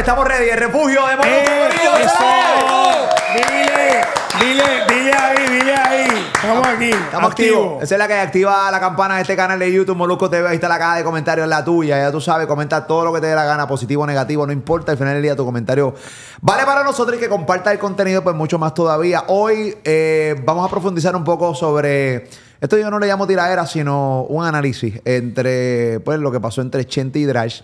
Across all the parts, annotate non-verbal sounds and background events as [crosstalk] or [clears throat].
estamos ready. El refugio de Dile, dile, dile ahí, dile ahí. Estamos aquí. Estamos activos. Esa es la que activa la campana de este canal de YouTube, Molusco TV. Ahí está la caja de comentarios, la tuya. Ya tú sabes, comenta todo lo que te dé la gana, positivo o negativo, no importa. Al final del día tu comentario vale para nosotros y que comparta el contenido, pues mucho más todavía. Hoy eh, vamos a profundizar un poco sobre... Esto yo no le llamo tiradera, sino un análisis entre pues, lo que pasó entre Chente y Drash.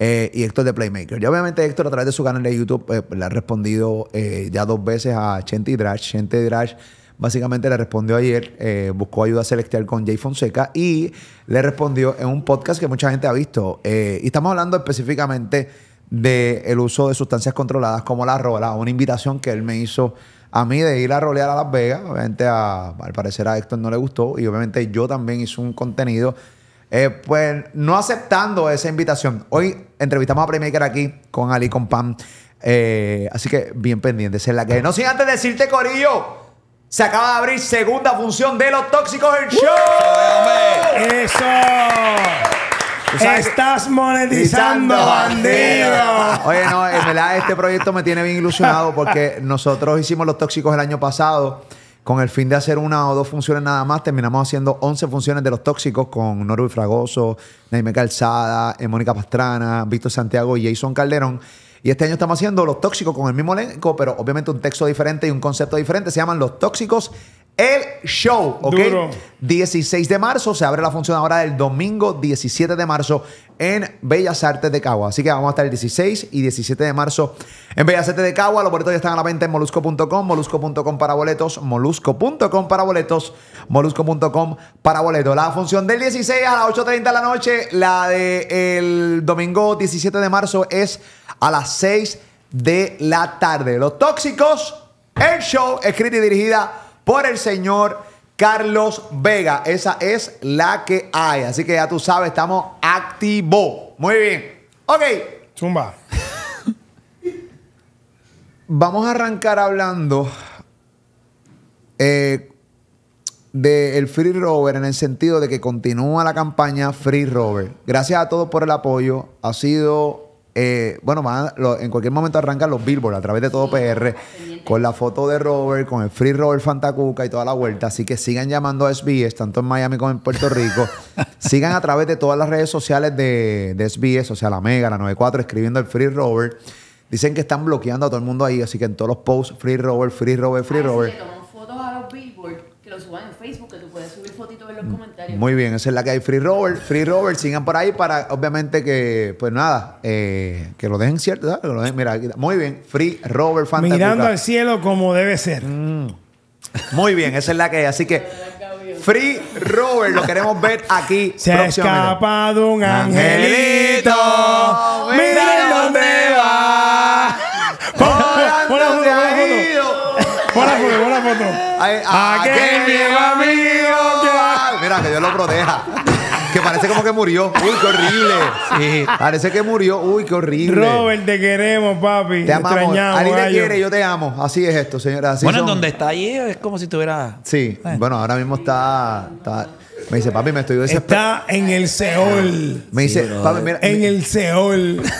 Eh, y Héctor de Playmaker. Ya obviamente Héctor a través de su canal de YouTube eh, le ha respondido eh, ya dos veces a Chente y Drash. Chente básicamente le respondió ayer, buscó ayuda celestial con Jay Fonseca y le respondió en un podcast que mucha gente ha visto. y estamos hablando específicamente del uso de sustancias controladas como la rola, una invitación que él me hizo a mí de ir a rolear a Las Vegas. Obviamente al parecer a Héctor no le gustó y obviamente yo también hice un contenido eh, pues no aceptando esa invitación. Hoy entrevistamos a Primaker aquí con Ali, con Pam. Eh, así que bien pendientes en la que. No sin antes decirte, Corillo. Se acaba de abrir segunda función de Los Tóxicos el Show. ¡Eso! Estás monetizando, bandido. Oye, no, en verdad este proyecto me tiene bien ilusionado porque nosotros hicimos Los Tóxicos el año pasado. Con el fin de hacer una o dos funciones nada más, terminamos haciendo 11 funciones de los tóxicos con Norby Fragoso, Naime Calzada, eh, Mónica Pastrana, Víctor Santiago y Jason Calderón. Y este año estamos haciendo Los Tóxicos con el mismo elenco, pero obviamente un texto diferente y un concepto diferente. Se llaman Los Tóxicos el show, ¿ok? Duro. 16 de marzo, se abre la función ahora del domingo 17 de marzo en Bellas Artes de Cagua. Así que vamos a estar el 16 y 17 de marzo en Bellas Artes de Cagua. Los boletos ya están a la venta en molusco.com, molusco.com para boletos, molusco.com para boletos, molusco.com para boletos. La función del 16 a las 8.30 de la noche, la del el domingo 17 de marzo es a las 6 de la tarde. Los tóxicos, el show, escrita y dirigida por el señor Carlos Vega. Esa es la que hay. Así que ya tú sabes, estamos activos. Muy bien. Ok. chumba. Vamos a arrancar hablando eh, del Free Rover en el sentido de que continúa la campaña Free Rover. Gracias a todos por el apoyo. Ha sido eh, bueno, en cualquier momento arrancan los billboards a través de todo PR con la foto de Robert, con el free Robert Fantacuca y toda la vuelta. Así que sigan llamando a SBS, tanto en Miami como en Puerto Rico. [laughs] sigan a través de todas las redes sociales de, de SBS, o sea, la Mega, la 94, escribiendo el free Rover. Dicen que están bloqueando a todo el mundo ahí, así que en todos los posts, free Robert, free Robert, free ah, Robert que lo suban en Facebook, que tú puedes subir fotitos en los mm. comentarios. Muy bien, esa es la que hay. Free Rover, Free Rover, sigan por ahí para, obviamente, que, pues nada, eh, que lo dejen cierto, mira, muy bien, Free Rover Fantasy. Mirando al cielo como debe ser. Mm. Muy bien, esa es la que hay. Así que. Free Rover lo queremos ver aquí. Se ha escapado un angelito. Ay, aquel viejo amigo Mira, que Dios lo proteja. que parece como que murió. Uy, qué horrible. Sí. Parece que murió. Uy, qué horrible. Robert, te queremos, papi. Te amamos. Extrañamos, te quiere, yo te amo. Así es esto, señora. bueno, en donde está ahí es como si estuviera... Sí. Eh. Bueno, ahora mismo está... está- Me dice, papi, me estoy desesperando. Está en el Seol. Me dice, papi, mira. En el Seol. [laughs]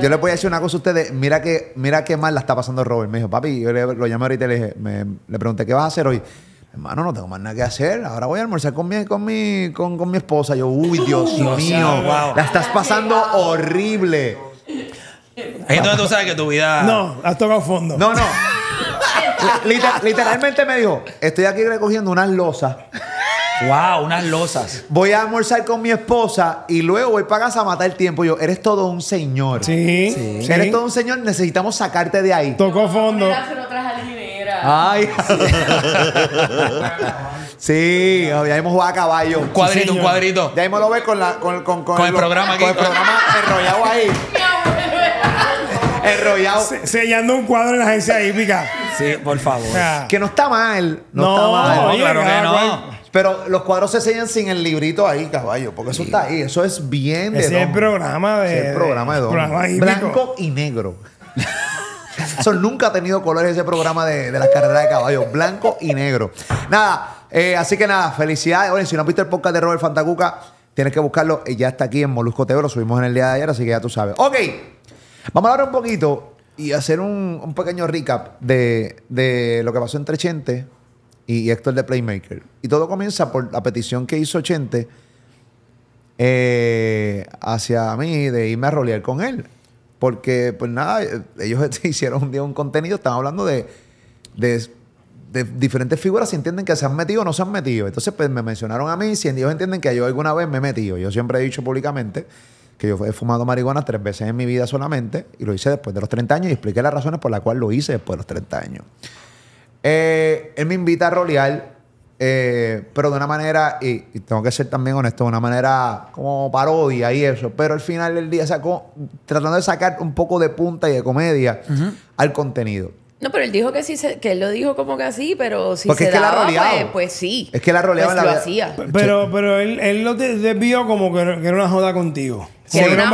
Yo le voy a decir una cosa a ustedes. Mira que, mira qué mal la está pasando Robert. Me dijo, papi, yo le, lo llamé ahorita y le, pregunté, ¿qué vas a hacer hoy? Hermano, no tengo más nada que hacer. Ahora voy a almorzar con mi, con con, mi esposa. Yo, uy, Dios mío. La estás pasando horrible. Entonces tú sabes que tu vida. No, has tocado fondo. No, no. literalmente me dijo, estoy aquí recogiendo unas losas. ¡Wow! Unas losas. Voy a almorzar con mi esposa y luego voy para casa a matar el tiempo. Yo, eres todo un señor. Sí. Eres todo un señor, necesitamos sacarte de ahí. Tocó fondo. Ay. sí, [laughs] ya hemos jugado a caballo. Un cuadrito, un cuadrito. Ya hemos lo ves con, la, con, con, con, con el, programa Con el programa enrollado ahí. [laughs] enrollado. sellando un cuadro en la agencia hípica. Sí, por favor. Ah. Que no está mal. No, no está mal. claro que no. Pero los cuadros se sellan sin el librito ahí, caballo, porque eso está ahí. Eso es bien de Ese es el programa de. es el programa de, Blanco y negro. [laughs] eso nunca ha tenido colores ese programa de, de las carreras de caballo. Blanco y negro. Nada, eh, así que nada, felicidades. Oye, si no has visto el podcast de Robert Fantacuca, tienes que buscarlo. Eh, ya está aquí en Molusco TV, lo subimos en el día de ayer, así que ya tú sabes. Ok, vamos a hablar un poquito y hacer un, un pequeño recap de, lo que pasó entre Chente y, Héctor de Playmaker. Y todo comienza por la petición que hizo Chente eh, hacia mí de irme a rolear con él. Porque, pues nada, eh, ellos [laughs] este, hicieron un día un contenido, estaban hablando de, de, diferentes figuras, si entienden que se han metido o no se han metido. Entonces, pues me mencionaron a mí, si ellos entienden que yo alguna vez me he metido. Yo siempre he dicho públicamente que yo he fumado marihuana tres veces en mi vida solamente y lo hice después de los 30 años y expliqué las razones por las cuales lo hice después de los 30 años. Eh, él me invita a rolear, eh, pero de una manera, y, tengo que ser también honesto, de una manera como parodia y eso. Pero al final del día sacó, tratando de sacar un poco de punta y de comedia al contenido. No, pero él dijo que sí, que él lo dijo como que así, pero si se que la pues, pues, sí. Es que pues la roleaba Pero, pero él, él lo desvió como que era una joda contigo era,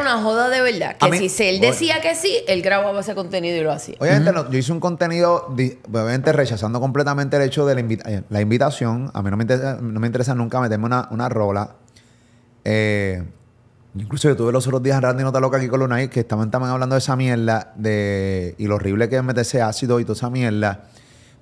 una joda, de verdad. Que si él decía que sí, él grababa ese contenido y lo hacía. Obviamente, yo hice un contenido, obviamente rechazando completamente el hecho de la, eh, invitación. A mí no me, interesa, nunca meterme una, rola. Eh, incluso yo tuve los otros días Randy Nota Loca aquí con Lunay, que estaban también hablando de esa mierda de, y lo horrible que es meterse ácido y toda esa mierda.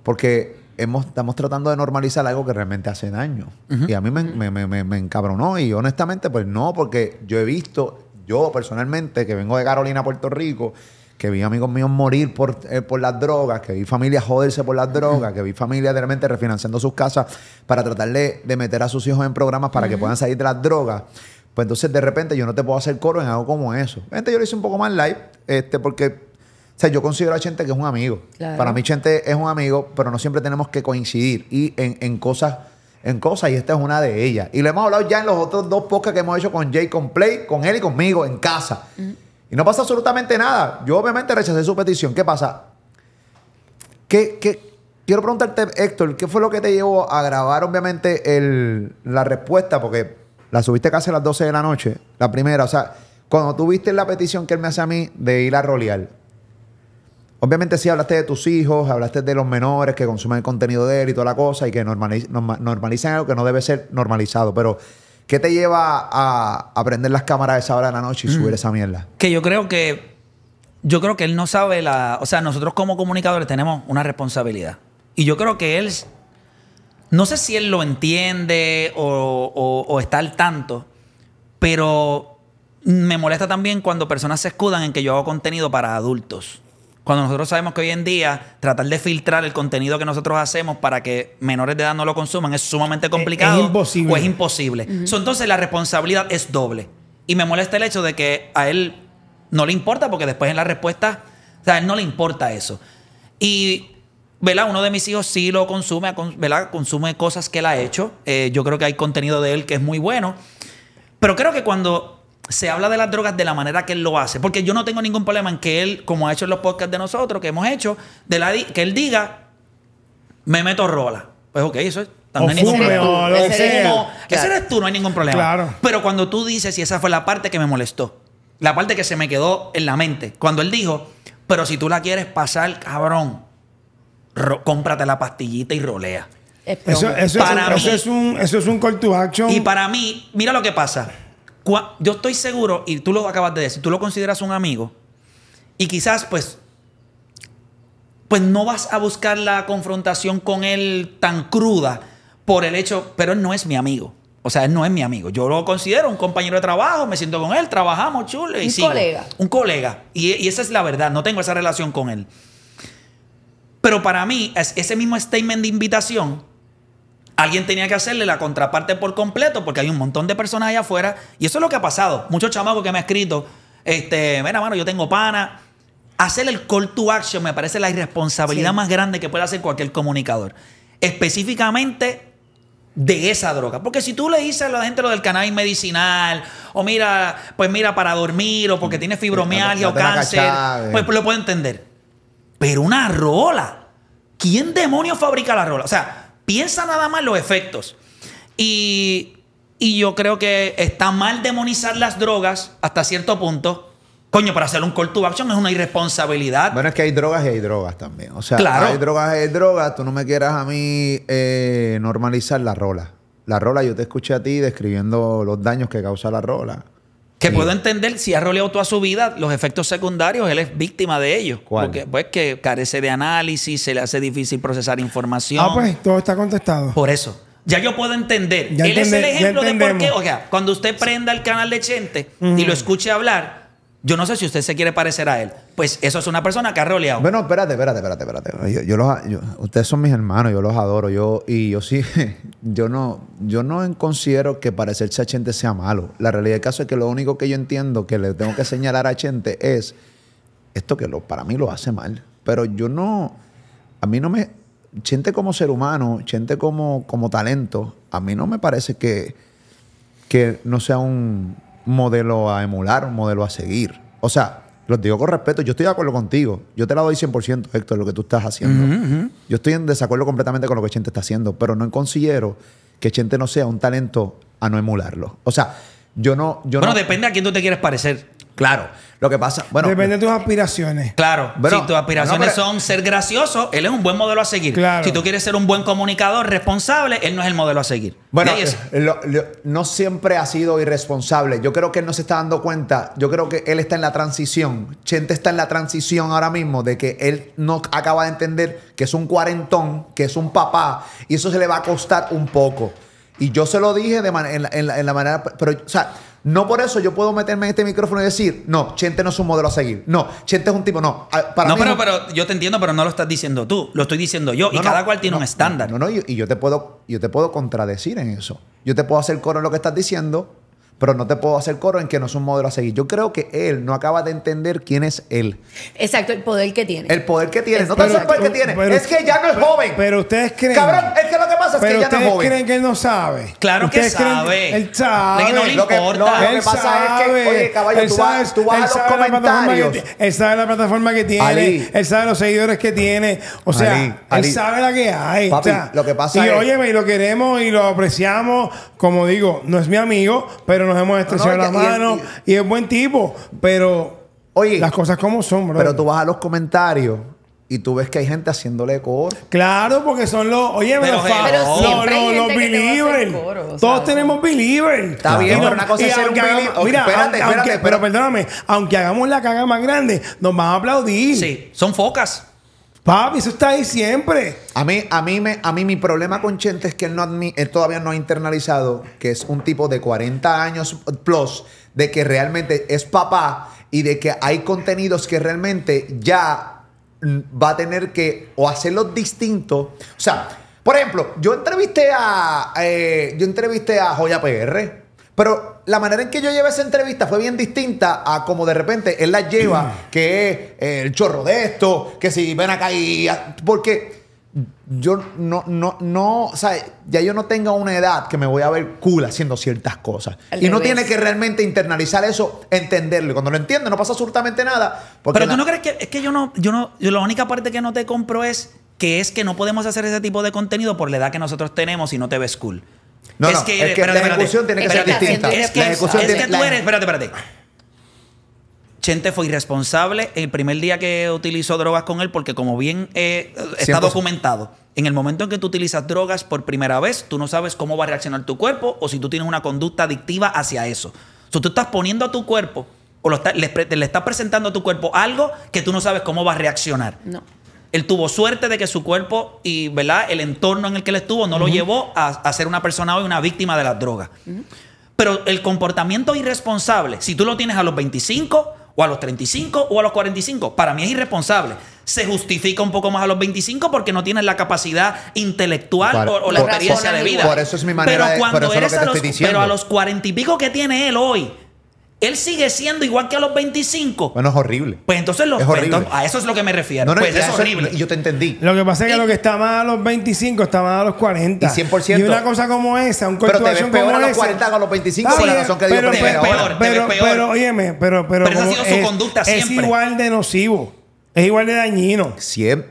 Porque estamos tratando de normalizar algo que realmente hace daño. Y a mí me, encabronó. Y honestamente, pues no, porque yo he visto, yo personalmente, que vengo de Carolina, Puerto Rico, que vi amigos míos morir por, eh, por las drogas, que vi familias joderse por las drogas, que vi familias realmente refinanciando sus casas para tratar de, meter a sus hijos en programas para que puedan salir de las drogas. Pues entonces de repente yo no te puedo hacer coro en algo como eso. Gente, yo lo hice un poco más live, este, porque o sea, yo considero a Chente que es un amigo. Para mí Chente es un amigo, pero no siempre tenemos que coincidir y en, cosas en cosas y esta es una de ellas. Y lo hemos hablado ya en los otros dos podcasts que hemos hecho con Jay, con Play, con él y conmigo en casa. Y no pasa absolutamente nada. Yo obviamente rechacé su petición. ¿Qué pasa? ¿Qué, Quiero preguntarte, Héctor, ¿qué fue lo que te llevó a grabar obviamente la respuesta? Porque la subiste casi a las 12 de la noche, la primera. O sea, cuando tuviste la petición que él me hace a mí de ir a rolear, Obviamente si hablaste de tus hijos, hablaste de los menores que consumen el contenido de él y toda la cosa y que normalicen normalizan algo que no debe ser normalizado, pero ¿qué te lleva a, aprender prender las cámaras a esa hora de la noche y mm. subir esa mierda? Que yo creo que yo creo que él no sabe la, o sea, nosotros como comunicadores tenemos una responsabilidad. Y yo creo que él no sé si él lo entiende o está al tanto, pero me molesta también cuando personas se escudan en que yo hago contenido para adultos. Cuando nosotros sabemos que hoy en día tratar de filtrar el contenido que nosotros hacemos para que menores de edad no lo consuman es sumamente complicado. Es, imposible. O es imposible. entonces la responsabilidad es doble. Y me molesta el hecho de que a él no le importa porque después en la respuesta, o sea, a él no le importa eso. Y ¿verdad? Uno de mis hijos sí lo consume, ¿verdad? Consume cosas que él ha hecho. Eh, yo creo que hay contenido de él que es muy bueno. Pero creo que cuando se habla de las drogas de la manera que él lo hace. Porque yo no tengo ningún problema en que él, como ha hecho en los podcasts de nosotros, que hemos hecho, de que él diga, me meto rola. Pues ok, eso es. No Eres, no, tú, no hay ningún problema. Claro. Pero cuando tú dices, y esa fue la parte que me molestó, la parte que se me quedó en la mente, cuando él dijo, pero si tú la quieres pasar, cabrón, cómprate la pastillita y rolea. Eso, es, un, eso es un, eso es un call to action. Y para mí, mira lo que pasa yo estoy seguro, y tú lo acabas de decir, tú lo consideras un amigo, y quizás pues, pues no vas a buscar la confrontación con él tan cruda por el hecho, pero él no es mi amigo. O sea, él no es mi amigo. Yo lo considero un compañero de trabajo, me siento con él, trabajamos chulo y Un colega. Un colega. Y, y, esa es la verdad, no tengo esa relación con él. Pero para mí, ese mismo statement de invitación Alguien tenía que hacerle la contraparte por completo porque hay un montón de personas allá afuera y eso es lo que ha pasado. Muchos chamacos que me han escrito, este, mira, mano, yo tengo pana. Hacer el call to action me parece la irresponsabilidad más grande que puede hacer cualquier comunicador. Específicamente de esa droga. Porque si tú le dices a la gente lo del cannabis medicinal, o mira, pues mira, para dormir, o porque mm, tiene fibromialgia o cáncer, pues, lo puedo entender. Pero una rola. ¿Quién demonios fabrica la rola? O sea, Piensa nada más los efectos. Y, yo creo que está mal demonizar las drogas hasta cierto punto. Coño, para hacer un call to action es una irresponsabilidad. Bueno, es que hay drogas y hay drogas también. O sea, claro. hay drogas y hay drogas. Tú no me quieras a mí eh, normalizar la rola. La rola, yo te escuché a ti describiendo los daños que causa la rola. Que puedo entender, si ha roleado toda su vida, los efectos secundarios, él es víctima de ellos. ¿Cuál? Porque pues que carece de análisis, se le hace difícil procesar información. Ah, pues todo está contestado. Por eso. Ya yo puedo entender. él es el ejemplo de por qué. O sea, cuando usted prenda el canal de Chente y lo escuche hablar, yo no sé si usted se quiere parecer a él. Pues eso es una persona que ha roleado. Bueno, espérate, espérate, espérate, espérate. Yo, los, ustedes son mis hermanos, yo los adoro. Yo, y yo sí, [laughs] yo no, yo no considero que parecerse a Chente sea malo. La realidad del caso es que lo único que yo entiendo que le tengo que señalar a Chente es esto que lo, para mí lo hace mal. Pero yo no, a mí no me, Chente como ser humano, Chente como, como talento, a mí no me parece que, que no sea un modelo a emular, un modelo a seguir. O sea, los digo con respeto, yo estoy de acuerdo contigo. Yo te la doy 100%, Héctor, lo que tú estás haciendo. Yo estoy en desacuerdo completamente con lo que Chente está haciendo, pero no considero que Chente no sea un talento a no emularlo. O sea, yo no... Yo bueno, no... depende a quién tú te quieres parecer. Claro. Lo que pasa, bueno. Depende de tus aspiraciones. Claro. si tus aspiraciones son ser gracioso, él es un buen modelo a seguir. Si tú quieres ser un buen comunicador responsable, él no es el modelo a seguir. Bueno, eh, no siempre ha sido irresponsable. Yo creo que él no se está dando cuenta. Yo creo que él está en la transición. Chente está en la transición ahora mismo de que él no acaba de entender que es un cuarentón, que es un papá, y eso se le va a costar un poco. Y yo se lo dije de en, la, en la manera. Pero, o sea no por eso yo puedo meterme en este micrófono y decir, no, Chente no es un modelo a seguir. No, Chente es un tipo, no. Para mí pero, pero yo te entiendo, pero no lo estás diciendo tú, lo estoy diciendo yo. y cada cual tiene un estándar. No, no, y, yo te puedo, yo te puedo contradecir en eso. Yo te puedo hacer coro en lo que estás diciendo pero no te puedo hacer coro en que no es un modelo a seguir. Yo creo que él no acaba de entender quién es él. Exacto, el poder que tiene. El poder que tiene. no tan solo el poder que tiene, es que ya no es joven. Pero ustedes creen. Cabrón, es que lo que pasa es que ya no es joven. creen que él no sabe. Claro que sabe. él sabe. no Lo que, él sabe. que, oye, caballo, él sabe, vas, él los sabe comentarios. él sabe la plataforma que tiene. Él sabe los seguidores que tiene. O sea, él sabe la que hay. o sea, lo que pasa y, es. Y óyeme, y lo queremos y lo apreciamos. Como digo, no es mi amigo, pero nos hemos estresado las manos la mano y, es buen tipo, pero oye, las cosas como son, bro. Pero tú vas a los comentarios y tú ves que hay gente haciéndole coro. Claro, porque son los, oye, pero, los, pero los, believers. Todos tenemos believers. Está bien, pero una cosa es ser un believer. mira, espérate, aunque, espérate, pero perdóname, aunque hagamos la caga más grande, nos van a aplaudir. Sí, son focas. Papi, eso está ahí siempre. A mí, a mí, a mí mi problema con Chente es que él, no todavía no ha internalizado que es un tipo de 40 años plus, de que realmente es papá y de que hay contenidos que realmente ya va a tener que o hacerlos distintos. O sea, por ejemplo, yo entrevisté a, eh, yo entrevisté a Joya PR, pero la manera en que yo llevé esa entrevista fue bien distinta a como de repente él la lleva, [clears throat] que es eh, el chorro de esto, que si ven acá y... Ah, porque yo no, no, no, o ya yo no tengo una edad que me voy a ver cool haciendo ciertas cosas. y no tiene que realmente internalizar eso, entenderlo. Y cuando lo entiende, no pasa absolutamente nada. Pero tú no crees que, es que yo no, yo no, yo la única parte que no te compro es que es que no podemos hacer ese tipo de contenido por la edad que nosotros tenemos y no te ves cool. No, es no, que, la ejecución tiene que ser distinta. Es que, tú eres, espérate, espérate. Chente fue irresponsable el primer día que utilizó drogas con él, porque como bien eh, está documentado, en el momento en que tú utilizas drogas por primera vez, tú no sabes cómo va a reaccionar tu cuerpo o si tú tienes una conducta adictiva hacia eso. O te tú estás poniendo a tu cuerpo o está, le, estás presentando a tu cuerpo algo que tú no sabes cómo va a reaccionar. No. Él tuvo suerte de que su cuerpo y ¿verdad? el entorno en el que él estuvo no lo llevó a, ser una persona hoy una víctima de las drogas. Pero el comportamiento irresponsable, si tú lo tienes a los 25 o a los 35 o a los 45, para mí es irresponsable. Se justifica un poco más a los 25 porque no tienes la capacidad intelectual o, la experiencia de vida. Por eso es mi manera pero de, cuando eres a los, Pero a los 40 y pico que tiene él hoy, él sigue siendo igual que a los 25. Bueno, es horrible. Pues entonces, los, es horrible. Pues, a eso es lo que me refiero. No, no, pues es horrible. Y yo te entendí. Lo que pasa es que lo que está mal a los 25 está mal a los 40. Y 100%. Y una cosa como esa, un Pero te ves peor a los 40 que a los 25 por la razón que pero, digo pero, pues, peor, pero, pero, óyeme, pero, pero. Pero esa ha sido su conducta siempre. Es igual de nocivo. Es igual de dañino. 100,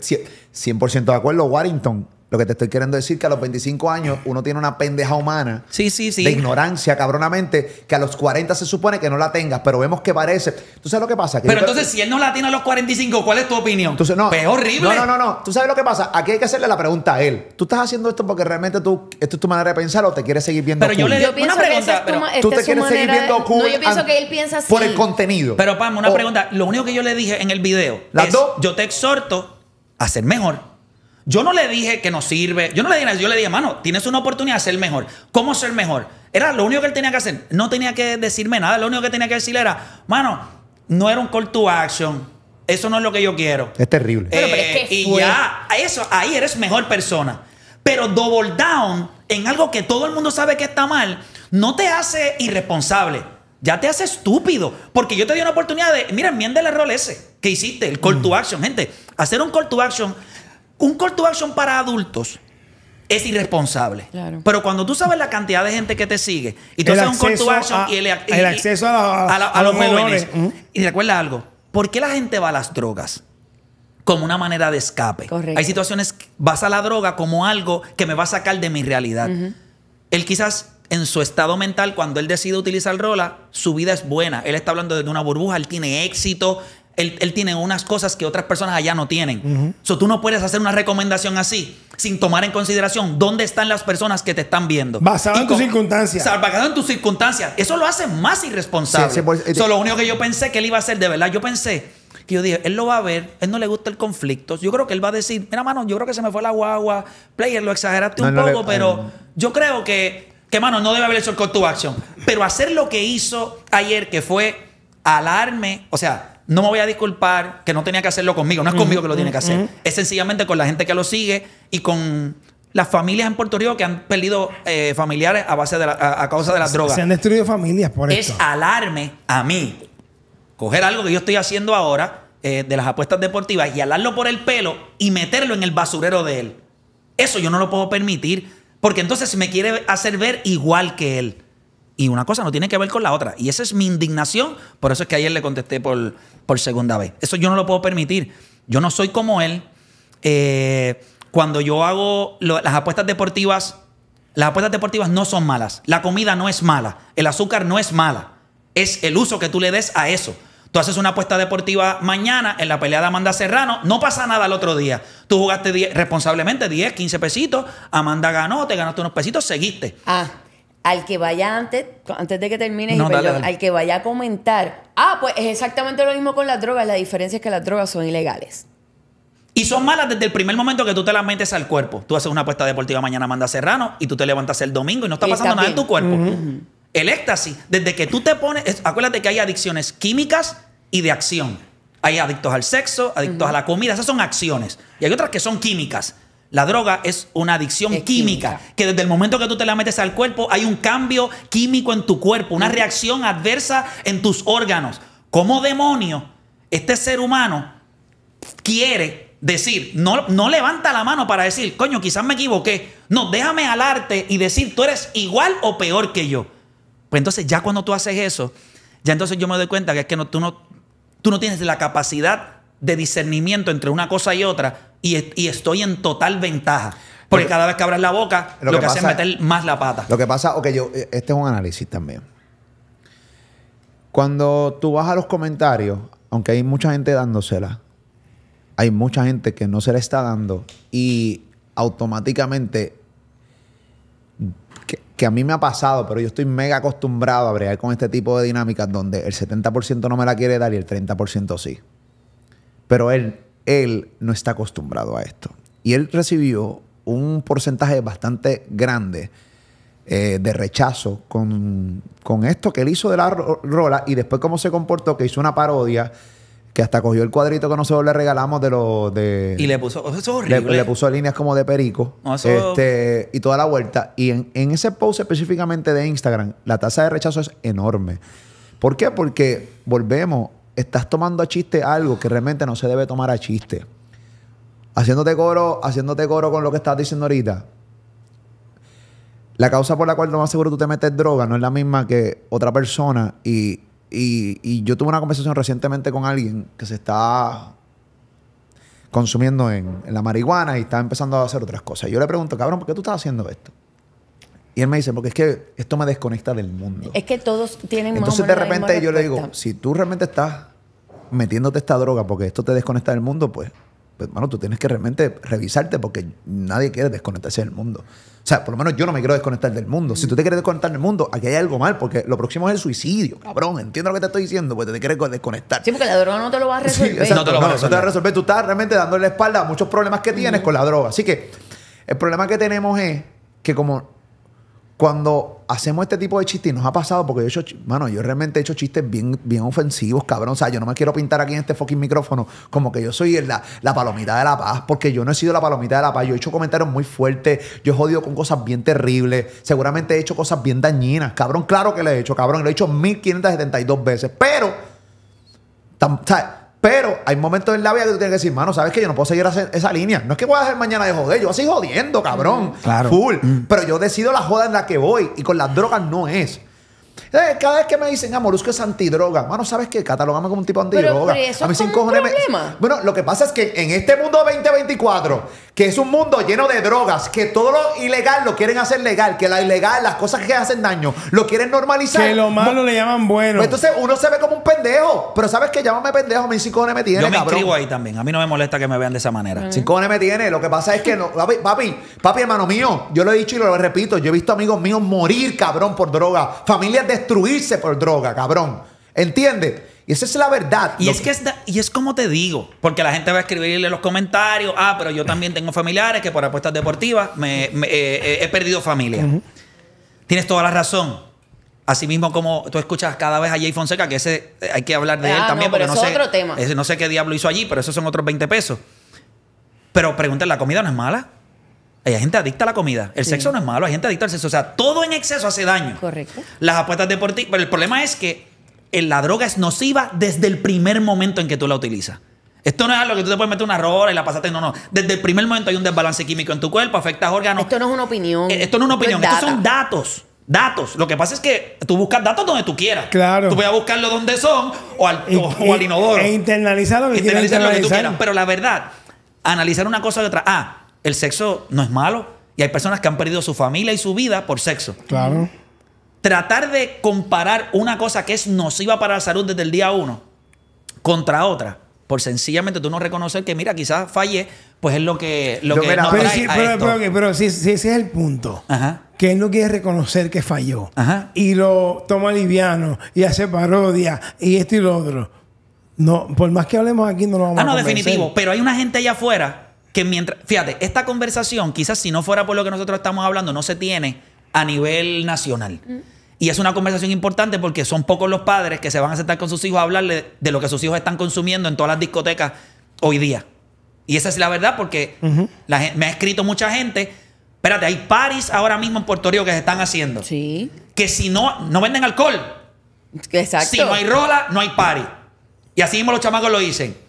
100 de acuerdo, Warrington. Lo que te estoy queriendo decir que a los 25 años uno tiene una pendeja humana sí, sí, sí. de ignorancia, cabronamente, que a los 40 se supone que no la tengas, pero vemos que parece. ¿Tú sabes lo que pasa? pero entonces, si él no la tiene a los 45, ¿cuál es tu opinión? Entonces, no, es horrible. No, no, no, no. ¿Tú sabes lo que pasa? Aquí hay que hacerle la pregunta a él. ¿Tú estás haciendo esto porque realmente tú, esto es tu manera de pensar o te quieres seguir viendo Pero yo le digo una pregunta. tú te quieres seguir viendo de... No, yo pienso que él piensa así. Por el contenido. Pero, Pam, una pregunta. Lo único que yo le dije en el video. Yo te exhorto a ser mejor. Yo no le dije que no sirve. Yo no le dije Yo le dije, mano, tienes una oportunidad de ser mejor. ¿Cómo ser mejor? Era lo único que él tenía que hacer. No tenía que decirme nada. Lo único que tenía que decirle era, mano, no era un call to action. Eso no es lo que yo quiero. Es terrible. Eh, pero, es que y ya, eso, ahí eres mejor persona. Pero double down en algo que todo el mundo sabe que está mal, no te hace irresponsable. Ya te hace estúpido. Porque yo te di una oportunidad de, mira, enmiende el error ese que hiciste, el call to mm. action. Gente, hacer un call to action un call to action para adultos es irresponsable. Pero cuando tú sabes la cantidad de gente que te sigue y tú haces un call to action y el, acceso a, los, jóvenes. ¿eh? Y recuerda algo, ¿por qué la gente va a las drogas? Como una manera de escape. Hay situaciones, vas a la droga como algo que me va a sacar de mi realidad. Él quizás en su estado mental, cuando él decide utilizar rola, su vida es buena. Él está hablando de una burbuja, él tiene éxito, él, tiene unas cosas que otras personas allá no tienen. O tú no puedes hacer una recomendación así sin tomar en consideración dónde están las personas que te están viendo. Basado en tus circunstancias. Basado en tus circunstancias. Eso lo hace más irresponsable. Eso pues, es lo único que yo pensé que él iba a hacer, de verdad, yo pensé que yo dije, él lo va a ver, él no le gusta el conflicto. Yo creo que él va a decir, mira, mano, yo creo que se me fue la guagua. Player, lo exageraste un poco, eh. pero yo creo que, que, mano, no debe haber hecho el call to action. Pero hacer lo que hizo ayer, que fue alarme, o sea, no me voy a disculpar que no tenía que hacerlo conmigo. No es conmigo que lo tiene que hacer. Es sencillamente con la gente que lo sigue y con las familias en Puerto Rico que han perdido eh, familiares a, base de causa de las drogas. Se han destruido familias por eso. Es alarme a mí. Coger algo que yo estoy haciendo ahora eh, de las apuestas deportivas y alarlo por el pelo y meterlo en el basurero de él. Eso yo no lo puedo permitir porque entonces me quiere hacer ver igual que él. Y una cosa no tiene que ver con la otra. Y esa es mi indignación. Por eso es que ayer le contesté por, segunda vez. Eso yo no lo puedo permitir. Yo no soy como él. Eh, cuando yo hago las apuestas deportivas, las apuestas deportivas no son malas. La comida no es mala. El azúcar no es mala. Es el uso que tú le des a eso. Tú haces una apuesta deportiva mañana en la pelea de Amanda Serrano, no pasa nada el otro día. Tú jugaste responsablemente 10, 15 pesitos, Amanda ganó, te ganaste unos pesitos, seguiste. Ah al que vaya antes, antes de que termine, al que vaya a comentar, ah, pues es exactamente lo mismo con las drogas, la diferencia es que las drogas son ilegales. Y son malas desde el primer momento que tú te las metes al cuerpo. Tú haces una apuesta deportiva mañana, manda Serrano, y tú te levantas el domingo y no está pasando nada en tu cuerpo. El éxtasis, desde que tú te pones, acuérdate que hay adicciones químicas y de acción. Hay adictos al sexo, adictos a la comida, esas son acciones. Y hay otras que son químicas. La droga es una adicción química, que desde el momento que tú te la metes al cuerpo hay un cambio químico en tu cuerpo, una mm. reacción adversa en tus órganos. ¿Cómo demonio este ser humano quiere decir, no, no levanta la mano para decir, coño, quizás me equivoqué? No, déjame alarte y decir, tú eres igual o peor que yo. Pues entonces ya cuando tú haces eso, ya entonces yo me doy cuenta que es que tú, no, tú no tienes la capacidad de discernimiento entre una cosa y otra y, estoy en total ventaja. Porque cada vez que abres la boca, lo, que, hace es meter más la pata. Lo que pasa, ok, yo, eh, este es un análisis también. Cuando tú vas a los comentarios, aunque hay mucha gente dándosela, hay mucha gente que no se la está dando y automáticamente, que, que a mí me ha pasado, pero yo estoy mega acostumbrado a bregar con este tipo de dinámicas donde el 70% no me la quiere dar y el 30% sí. Pero él él no está acostumbrado a esto. Y él recibió un porcentaje bastante grande eh, de rechazo con, esto que él hizo de la rola y después cómo se comportó, que hizo una parodia que hasta cogió el cuadrito que nosotros le regalamos de los de y le puso oh, Le, puso líneas como de perico este, y toda la vuelta y en, en ese post específicamente de Instagram la tasa de rechazo es enorme ¿por qué? porque volvemos estás tomando a chiste algo que realmente no se debe tomar a chiste. Haciéndote coro, haciéndote coro con lo que estás diciendo ahorita. La causa por la cual no más seguro tú te metes droga no es la misma que otra persona. Y, yo tuve una conversación recientemente con alguien que se está consumiendo en, en, la marihuana y está empezando a hacer otras cosas. Yo le pregunto, cabrón, ¿por qué tú estás haciendo esto? Y él me dice, porque es que esto me desconecta del mundo. Es que todos tienen más Entonces, de repente yo le digo, si tú realmente estás metiéndote esta droga porque esto te desconecta del mundo, pues, pues bueno, tú tienes que realmente revisarte porque nadie quiere desconectarse del mundo. O sea, por lo menos yo no me quiero desconectar del mundo. Si tú te quieres desconectar del mundo, aquí hay algo mal porque lo próximo es el suicidio, cabrón. Entiendo lo que te estoy diciendo, porque te quieres desconectar. Sí, porque la droga no te lo va a resolver. no, te lo va a resolver. Tú estás realmente dándole la espalda a muchos problemas que tienes mm. con la droga. Así que el problema que tenemos es que como cuando hacemos este tipo de chistes, nos ha pasado, porque yo he hecho, mano, yo realmente he hecho chistes bien, bien ofensivos, cabrón. O sea, yo no me quiero pintar aquí en este fucking micrófono como que yo soy la, la palomita de la paz, porque yo no he sido la palomita de la paz. Yo he hecho comentarios muy fuertes, yo he jodido con cosas bien terribles, seguramente he hecho cosas bien dañinas, cabrón. Claro que lo he hecho, cabrón. Lo he hecho 1572 veces, pero. Pero hay momentos en la vida que tú tienes que decir, mano, ¿sabes que Yo no puedo seguir esa línea. No es que voy a dejar mañana de joder, yo así jodiendo, cabrón. claro. Full. Mm. Pero yo decido la joda en la que voy y con las drogas no es. Eh, cada vez que me dicen, ah, que es antidroga, mano, ¿sabes qué? Catalogame como un tipo antidroga. a mí sin cojones Bueno, lo que pasa es que en este mundo 2024, que es un mundo lleno de drogas, que todo lo ilegal lo quieren hacer legal, que la ilegal, las cosas que hacen daño, lo quieren normalizar. Que lo pues malo le llaman bueno. Pues entonces uno se ve como un pendejo. Pero ¿sabes qué? Llámame pendejo, a mí sin cojones me tiene, Yo me ahí también. A mí no me molesta que me vean de esa manera. 5 me tiene. Lo que pasa es que, no... papi, papi, hermano mío, yo lo he dicho y lo repito, yo he visto amigos míos morir, cabrón, por droga. Familias destruirse por droga, cabrón. ¿Entiendes? Y esa es la verdad. Y es que, y es como te digo, porque la gente va a escribirle los comentarios, ah, pero yo también tengo familiares que por apuestas deportivas me, eh, eh, he perdido familia. Tienes toda la razón. Asimismo, como tú escuchas cada vez a Jay Fonseca, que ese eh, hay que hablar de él ah, también, porque pero no, sé, no sé qué diablo hizo allí, pero esos son otros 20 pesos. Pero pregúntale, ¿la comida no es mala? Hay gente adicta a la comida. El sexo no es malo, hay gente adicta al sexo. O sea, todo en exceso hace daño. Correcto. Las apuestas deportivas. Pero el problema es que eh, la droga es nociva desde el primer momento en que tú la utilizas. Esto no es algo que tú te puedes meter un error y la pasaste. No, no. Desde el primer momento hay un desbalance químico en tu cuerpo, afectas órganos. Esto no es una opinión. Eh, esto no es una opinión. Esto son datos. Datos. Lo que pasa es que tú buscas datos donde tú quieras. Claro. Tú a buscarlo donde son o al, inodoro. E internalizar lo que, tú quieras. Pero la verdad, analizar una cosa de otra. Ah, el sexo no es malo. Y hay personas que han perdido su familia y su vida por sexo. Claro. Tratar de comparar una cosa que es nociva para la salud desde el día uno contra otra, por sencillamente tú no reconocer que, mira, quizás falle, pues es lo que, lo que pero, pero, pero, si, ese es el punto, que él no quiere reconocer que falló y lo toma liviano y hace parodia y esto y lo otro. No, por más que hablemos aquí no lo vamos ah, a Ah, no, definitivo. Pero hay una gente allá afuera que mientras, fíjate, esta conversación quizás si no fuera por lo que nosotros estamos hablando no se tiene a nivel nacional. Mm. Y es una conversación importante porque son pocos los padres que se van a sentar con sus hijos a hablarle de lo que sus hijos están consumiendo en todas las discotecas hoy día. Y esa es la verdad porque me ha escrito mucha gente. Espérate, hay paris ahora mismo en Puerto Rico que se están haciendo. Sí. Que si no, no venden alcohol. Exacto. Si no hay rola, no hay paris. Y así mismo los chamacos lo dicen.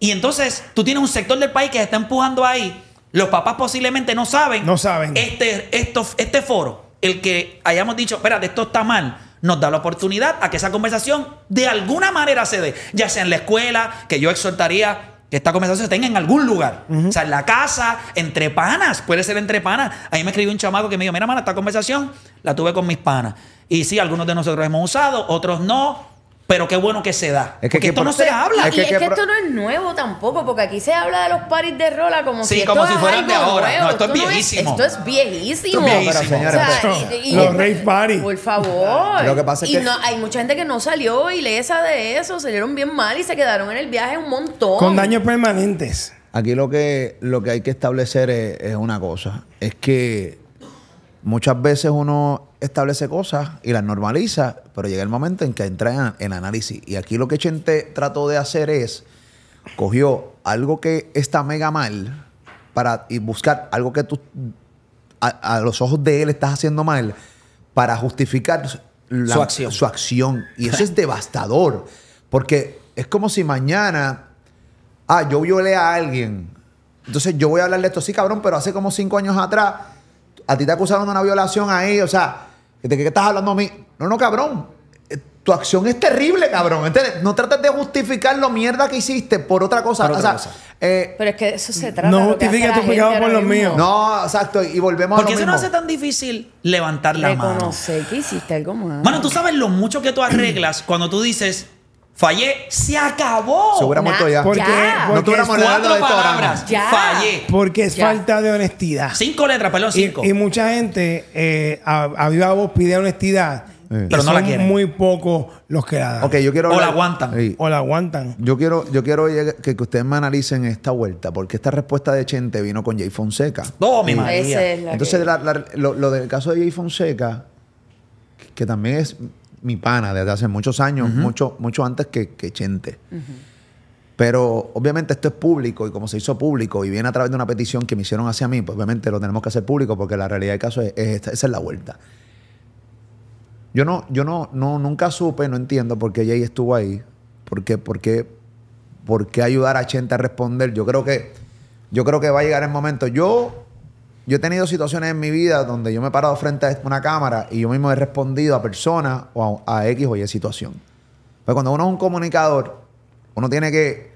Y entonces tú tienes un sector del país que se está empujando ahí. Los papás posiblemente no saben. No saben. Este, esto, este foro, el que hayamos dicho, espérate, esto está mal, nos da la oportunidad a que esa conversación de alguna manera se dé. Ya sea en la escuela, que yo exhortaría que esta conversación se tenga en algún lugar. O sea, en la casa, entre panas, puede ser entre panas. A mí me escribió un chamaco que me dijo, mira, mano, esta conversación la tuve con mis panas. Y sí, algunos de nosotros hemos usado, otros no. Pero qué bueno que se da. que, esto no se habla. Es que, es que, esto no es nuevo tampoco, porque aquí se habla de los paris de rola como sí, si como si fueran de ahora. esto, es viejísimo. esto es viejísimo. Esto los rave paris. Por favor. Lo que pasa es y No, hay mucha gente que no salió ilesa de eso, salieron bien mal y se quedaron en el viaje un montón. Con daños permanentes. Aquí lo que, hay que establecer es una cosa. Es que muchas veces uno establece cosas y las normaliza, pero llega el momento en que entra en, análisis. Y aquí lo que Chente trató de hacer es, cogió algo que está mega mal para, y buscar algo que tú, a, los ojos de él, estás haciendo mal para justificar su, acción. su acción. Y eso es devastador, porque es como si mañana, ah, yo violé a alguien. Entonces yo voy a hablarle esto, sí, cabrón, pero hace como cinco años atrás a ti te acusaron de una violación ahí, o sea, ¿de qué estás hablando a mí? No, no, cabrón. Eh, tu acción es terrible, cabrón. ¿Entiendes? No trates de justificar lo mierda que hiciste por otra cosa. o sea, eh, Pero es que eso se trata. No justifiques tu pecado por los míos. No, exacto. Y volvemos a lo mismo. qué eso no hace tan difícil levantar la Reconocer mano. sé que hiciste algo más. Bueno, tú sabes lo mucho que tú arreglas cuando tú dices Fallé, se acabó. Se muerto ya. Porque, no tuviéramos es- de palabras. Fallé. Porque es falta de honestidad. Cinco letras, perdón, cinco. y mucha gente eh, a, viva voz pide honestidad. Pero no la quieren. muy pocos los que la dan. yo quiero. O la aguantan. O la aguantan. Yo quiero, yo quiero que, ustedes me analicen esta vuelta, porque esta respuesta de Chente vino con Jay Fonseca. No, mi Entonces, lo, lo del caso de Jay Fonseca, que también es mi pana desde hace muchos años, mucho, mucho antes que, que Chente. Pero obviamente esto es público y como se hizo público y viene a través de una petición que me hicieron hacia mí, pues obviamente lo tenemos que hacer público porque la realidad del caso es, esa es la vuelta. Yo no, yo no, no, nunca supe, no entiendo por qué Jay estuvo ahí, por qué, por qué, por qué ayudar a Chente a responder. Yo creo que, yo creo que va a llegar el momento. Yo yo he tenido situaciones en mi vida donde yo me he parado frente a una cámara y yo mismo he respondido a personas o a, X o Y situación. Pues cuando uno es un comunicador, uno tiene que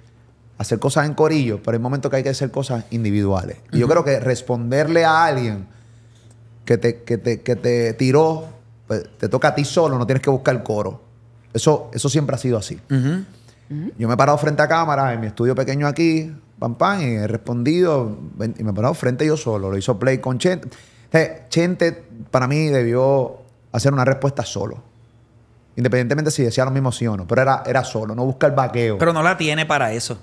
hacer cosas en corillo, pero hay momentos que hay que hacer cosas individuales. Y yo creo que responderle a alguien que te, que te, tiró, pues, te toca a ti solo, no tienes que buscar el coro. Eso, eso siempre ha sido así. Yo me he parado frente a cámara en mi estudio pequeño aquí, pam, pam, y he respondido, y me he parado frente yo solo. Lo hizo Play con Chente. Chente, para mí, debió hacer una respuesta solo. Independientemente si decía lo mismo sí o no, pero era, era solo, no busca el vaqueo. Pero no la tiene para eso,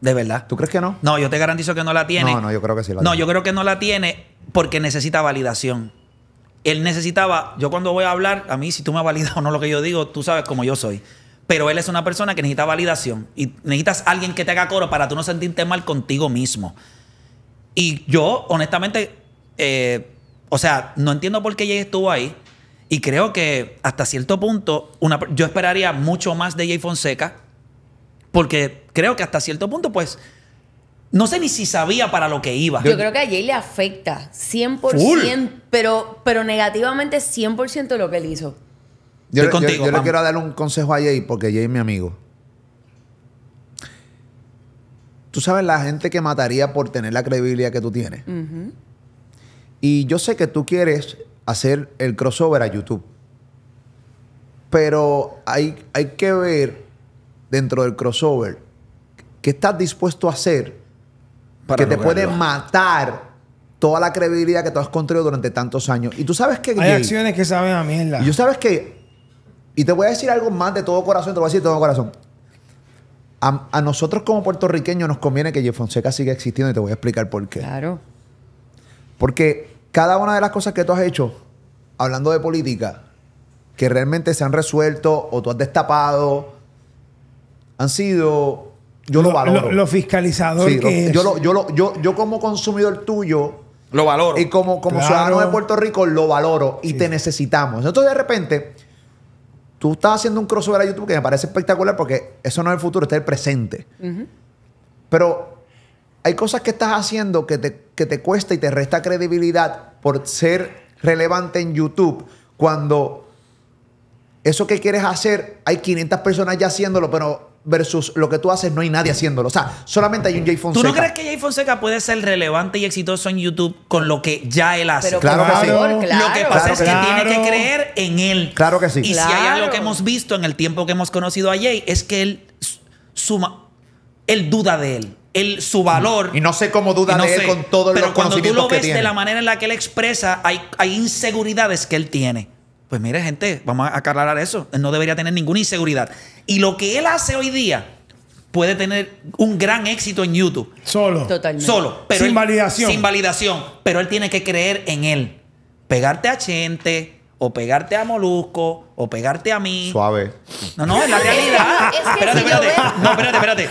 de verdad. ¿Tú crees que no? No, yo te garantizo que no la tiene. No, no, yo creo que sí la No, yo creo que no la tiene porque necesita validación. Él necesitaba, yo cuando voy a hablar, a mí si tú me validas o no lo que yo digo, tú sabes cómo yo soy pero él es una persona que necesita validación y necesitas alguien que te haga coro para tú no sentirte mal contigo mismo. Y yo, honestamente, eh, o sea, no entiendo por qué Jay estuvo ahí y creo que hasta cierto punto yo esperaría mucho más de Jay Fonseca porque creo que hasta cierto punto, pues, no sé ni si sabía para lo que iba. Yo creo que a Jay le afecta 100%, pero, pero negativamente 100% lo que él hizo. Yo, le quiero dar un consejo a Jay porque Jay es mi amigo. Tú sabes la gente que mataría por tener la credibilidad que tú tienes. Y yo sé que tú quieres hacer el crossover a YouTube. Pero hay, hay que ver dentro del crossover qué estás dispuesto a hacer Para que te puede matar toda la credibilidad que tú has construido durante tantos años. Y tú sabes que... Hay acciones que saben a mierda. Y tú sabes que y te voy a decir algo más de todo corazón, te voy a decir de todo corazón. A, nosotros como puertorriqueños nos conviene que Jeff Fonseca siga existiendo y te voy a explicar por qué. Claro. Porque cada una de las cosas que tú has hecho, hablando de política, que realmente se han resuelto o tú has destapado, han sido. Yo lo, valoro. Lo, fiscalizado. fiscalizador que Yo, yo, como consumidor tuyo. Lo valoro. Y como, como ciudadano de Puerto Rico, lo valoro y te necesitamos. Entonces, de repente tú estás haciendo un crossover a YouTube que me parece espectacular porque eso no es el futuro, está el presente. Pero hay cosas que estás haciendo te, que te cuesta y te resta credibilidad por ser relevante en YouTube cuando eso que quieres hacer, hay 500 personas ya haciéndolo, pero versus lo que tú haces, no hay nadie haciéndolo. O sea, solamente hay un Jay Fonseca. ¿Tú no crees que Jay Fonseca puede ser relevante y exitoso en YouTube con lo que ya él hace? claro, que sí. lo que pasa es que tiene que creer en él. Claro que sí. Y si hay algo que hemos visto en el tiempo que hemos conocido a Jay, es que él suma, duda de él. El, su valor. Y no sé cómo duda no de él con todos los conocimientos que tiene. Pero cuando tú lo ves de la manera en la que él expresa, hay, hay inseguridades que él tiene. Pues mire, gente, vamos a aclarar eso. Él no debería tener ninguna inseguridad. Y lo que él hace hoy día puede tener un gran éxito en YouTube. Solo. Totalmente. Solo. sin validación. Sin validación. Pero él tiene que creer en él. Pegarte a Chente, o pegarte a Molusco, o pegarte a mí. Suave. No, no, es la realidad. Es que espérate, espérate. No, espérate, espérate.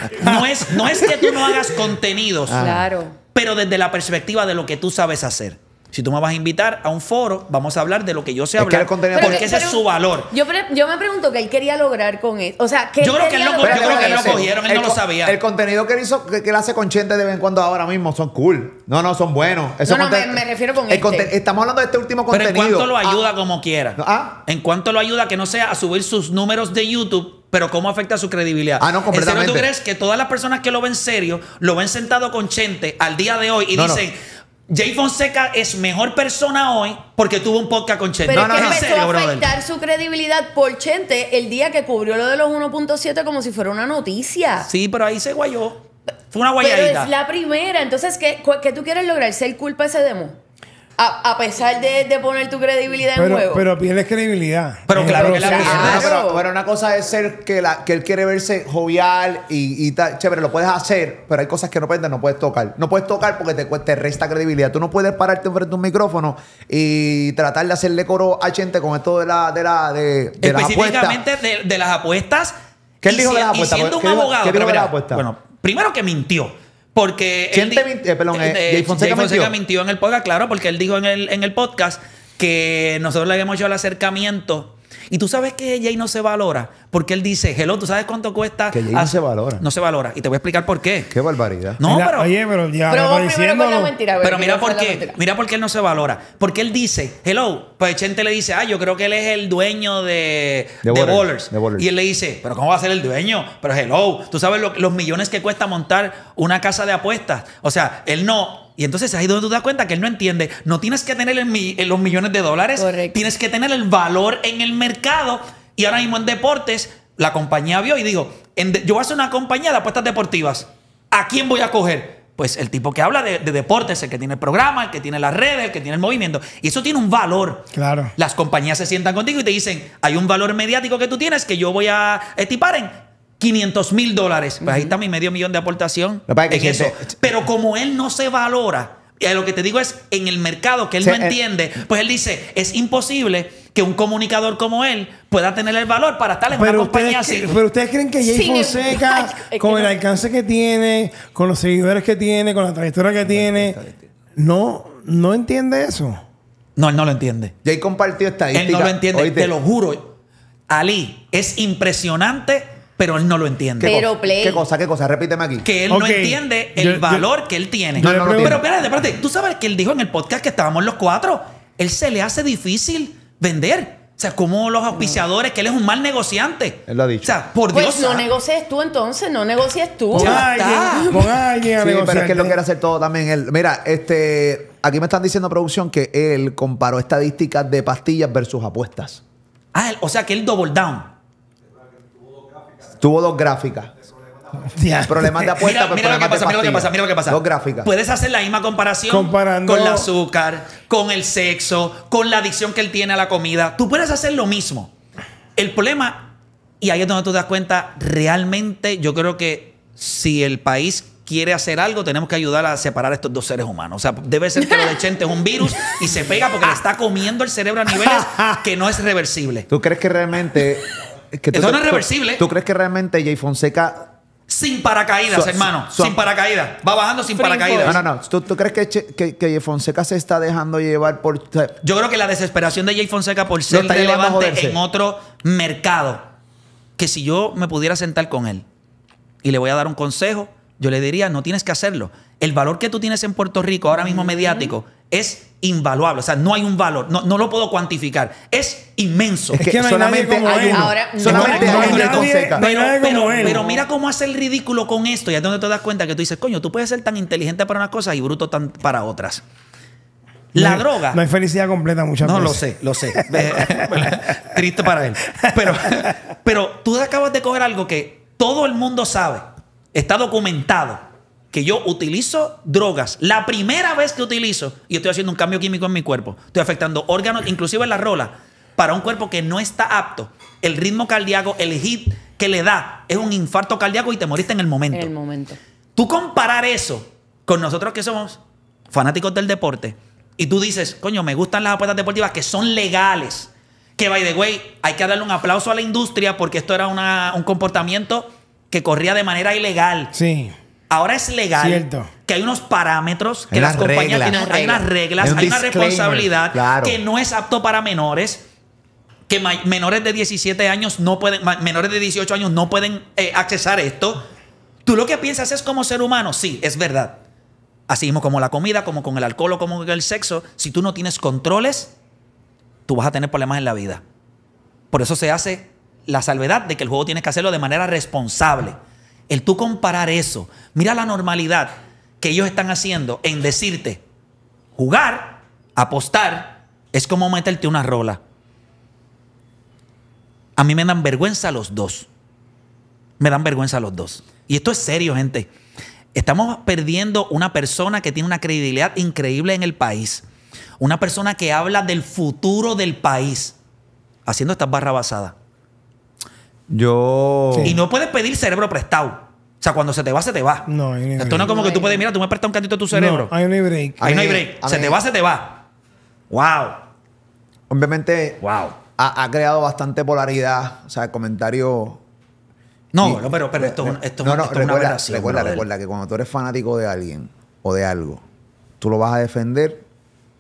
No es, que tú no hagas contenidos. Claro. Pero desde la perspectiva de lo que tú sabes hacer. Si tú me vas a invitar a un foro, vamos a hablar de lo que yo sé hablar. porque ese es su valor. Yo, me pregunto qué él quería lograr con él. O sea, ¿qué yo, creo que él lo, yo creo que él lo cogieron, él no lo sabía. El contenido que él hizo, que, él hace con Chente de vez en cuando ahora mismo, son cool. No, no, son buenos. no, no, me, refiero con eso. Este. Estamos hablando de este último contenido. Pero en cuanto lo ah. ayuda como quiera. Ah. En cuanto lo ayuda que no sea a subir sus números de YouTube pero cómo afecta su credibilidad. Ah, no, completamente. ¿En tú crees que todas las personas que lo ven serio, lo ven sentado con Chente al día de hoy y dicen, Jay Fonseca es mejor persona hoy porque tuvo un podcast con Chente. Pero no, empezó a afectar su credibilidad por Chente el día que cubrió lo de los 1.7 como si fuera una noticia. Sí, pero ahí se guayó. Fue una guayadita. Pero es la primera. Entonces, ¿qué, qué tú quieres lograr? ¿Ser culpa ese demo? A, pesar de, poner tu credibilidad en juego. Pero pierdes credibilidad. Pero claro que ah, ah, pero, una cosa es ser que, la, que él quiere verse jovial y, Chévere, lo puedes hacer, pero hay cosas que no puedes, no puedes tocar. No puedes tocar porque te, resta credibilidad. Tú no puedes pararte frente a un micrófono y tratar de hacerle coro a gente con esto de la de la de, Específicamente las De, de, las apuestas. ¿Qué él dijo de las apuestas? siendo un abogado. de las apuestas? Bueno, primero que mintió. Porque. Jay Fonseca, mintió. mintió. en el podcast, claro, porque él dijo en el, en el podcast que nosotros le habíamos hecho el acercamiento y tú sabes que Jay no se valora porque él dice, hello, ¿tú sabes cuánto cuesta? Que Jay no se valora. No se valora. Y te voy a explicar por qué. Qué barbaridad. No, pero. Oye, pero ya pero primero la mentira, Pero mira por qué. Mira por qué él no se valora. Porque él dice, hello. Pues Chente le dice, ah, yo creo que él es el dueño de, de, Y él le dice, pero ¿cómo va a ser el dueño? Pero hello. Tú sabes los millones que cuesta montar una casa de apuestas. O sea, él no y entonces ahí es donde tú te das cuenta que él no entiende. No tienes que tener los millones de dólares. Tienes que tener el valor en el mercado. Y ahora mismo en deportes, la compañía vio y dijo, yo voy a hacer una compañía de apuestas deportivas. ¿A quién voy a coger? Pues el tipo que habla de, deportes, el que tiene el programa, el que tiene las redes, el que tiene el movimiento. Y eso tiene un valor. Claro. Las compañías se sientan contigo y te dicen, hay un valor mediático que tú tienes que yo voy a estipar en 500 mil dólares. Pues ahí está mi medio millón de aportación eso. Pero como él no se valora, y eh, lo que te digo es en el mercado que él no eh, entiende, pues él dice, es imposible que un comunicador como él pueda tener el valor para estar en una compañía así. pero ustedes creen que Jay Fonseca, con el alcance que tiene, con los seguidores que tiene, con la trayectoria que tiene, no, no entiende eso. No, él no lo entiende. Jay compartió Él no lo entiende, te lo juro. Ali, es impresionante pero él no lo entiende. Play. ¿Qué cosa? ¿Qué cosa? Repíteme aquí. Que él no entiende el valor que él tiene. No, no, no, pero espérate, espérate. Tú sabes que él dijo en el podcast que estábamos los cuatro. Él se le hace difícil vender. O sea, como los auspiciadores, que él es un mal negociante. Él lo ha dicho. O sea, por pues Dios. no negocies tú entonces, no negocies tú. Ya está. pero es que él lo quiere hacer todo también él. Mira, este, aquí me están diciendo producción que él comparó estadísticas de pastillas versus apuestas. Ah, o sea que él double down. Tuvo dos gráficas. Problemas de apuesta, lo que pasa, mira lo que pasa, Dos gráficas. Puedes hacer la misma comparación con el azúcar, con el sexo, con la adicción que él tiene a la comida. Tú puedes hacer lo mismo. El problema, y ahí es donde tú te das cuenta, realmente yo creo que si el país quiere hacer algo, tenemos que ayudar a separar estos dos seres humanos. O sea, debe ser que lo de Chente es un virus y se pega porque le está comiendo el cerebro a niveles que no es reversible. ¿Tú crees que realmente es Esto no es reversible. ¿Tú crees que realmente Jay Fonseca sin paracaídas, hermano. sin paracaídas. Va bajando sin paracaídas. No, no, no. ¿Tú, crees que, que, Fonseca se está dejando llevar por. Yo creo que la desesperación de Jay Fonseca por ser relevante en otro mercado. Que si yo me pudiera sentar con él y le voy a dar un consejo, yo le diría: no tienes que hacerlo el valor que tú tienes en Puerto Rico ahora mismo mediático es invaluable. O sea, no hay un valor, no, lo puedo cuantificar. Es inmenso. Es que, solamente hay pero, mira cómo hace el ridículo con esto. Y es donde te das cuenta que tú dices, coño, tú puedes ser tan inteligente para unas cosas y bruto para otras. La droga. No hay felicidad completa muchas no, veces. No, lo sé, lo sé. [laughs] triste para él. Pero, pero tú acabas de coger algo que todo el mundo sabe, está documentado que yo utilizo drogas, la primera vez que utilizo, y estoy haciendo un cambio químico en mi cuerpo, estoy afectando órganos, inclusive la rola, para un cuerpo que no está apto, el ritmo cardíaco, el hit que le da, es un infarto cardíaco y te moriste en el momento. En el momento. Tú comparar eso con nosotros que somos fanáticos del deporte y tú dices, coño, me gustan las apuestas deportivas que son legales. Que, by the way, hay que darle un aplauso a la industria porque esto era un comportamiento que corría de manera ilegal. Sí. Ahora es legal que hay unos parámetros que las compañías tienen, unas reglas, hay una responsabilidad que no es apto para menores que menores de 17 años no pueden, menores de 18 años no pueden eh, accesar esto. Tú lo que piensas es como ser humano, sí, es verdad. Así mismo como la comida, como con el alcohol o como con el sexo, si tú no tienes controles, tú vas a tener problemas en la vida. Por eso se hace la salvedad de que el juego tienes que hacerlo de manera responsable. El tú comparar eso, mira la normalidad que ellos están haciendo en decirte, jugar, apostar, es como meterte una rola. A mí me dan vergüenza los dos. Me dan vergüenza los dos. Y esto es serio, gente. Estamos perdiendo una persona que tiene una credibilidad increíble en el país. Una persona que habla del futuro del país haciendo estas basadas. Yo. Y no puedes pedir cerebro prestado. O sea, cuando se te va, se te va. No, hay Esto no es como que tú puedes, mira, tú me prestas un cantito de tu cerebro. No, hay un break. Ahí no hay break. se te va, se te va. Wow. Obviamente Wow. ha, ha creado bastante polaridad. O sea, el comentario. No, no, pero, pero esto, esto, es una recuerda, recuerda, recuerda que cuando tú eres fanático de alguien o de algo, tú lo vas a defender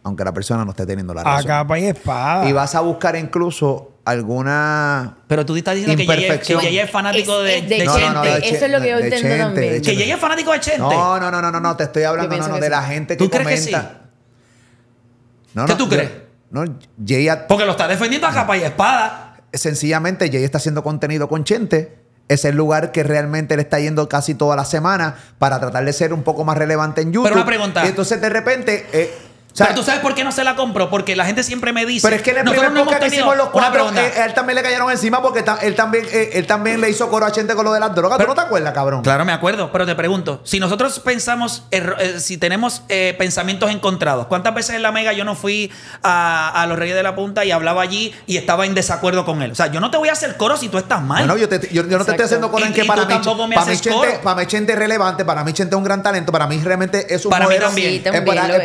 aunque la persona no esté teniendo la razón. espada. Y vas a buscar incluso alguna pero tú estás diciendo que Yeye, es fanático de, Chente. Eso es lo que yo entiendo también. Que Yeye es fanático de Chente. No, no, no, no, no, te estoy hablando de la gente que ¿Tú comenta. que sí? ¿Qué tú crees? Porque lo está defendiendo a capa y espada. Sencillamente, Jay está haciendo contenido con Chente. Es el lugar que realmente le está yendo casi toda la semana para tratar de ser un poco más relevante en YouTube. Pero una pregunta. Y entonces, de repente... Eh, o sea, pero tú sabes por qué no se la compro, porque la gente siempre me dice. Pero es que el primer no los cuatro, eh, él, también le cayeron encima porque él también, eh, él, también le hizo coro a gente con lo de las drogas. Pero, no te acuerdas, cabrón? Claro, me acuerdo, pero te pregunto, si nosotros pensamos, eh, si tenemos pensamientos encontrados, ¿cuántas veces en la mega yo no fui a, a, los Reyes de la Punta y hablaba allí y estaba en desacuerdo con él? O sea, yo no te voy a hacer coro si tú estás mal. No, yo, yo, no te estoy haciendo coro en que para mí, para, mí para mí Chente relevante, para mí Chente es un gran talento, para mí realmente es un modelo. también.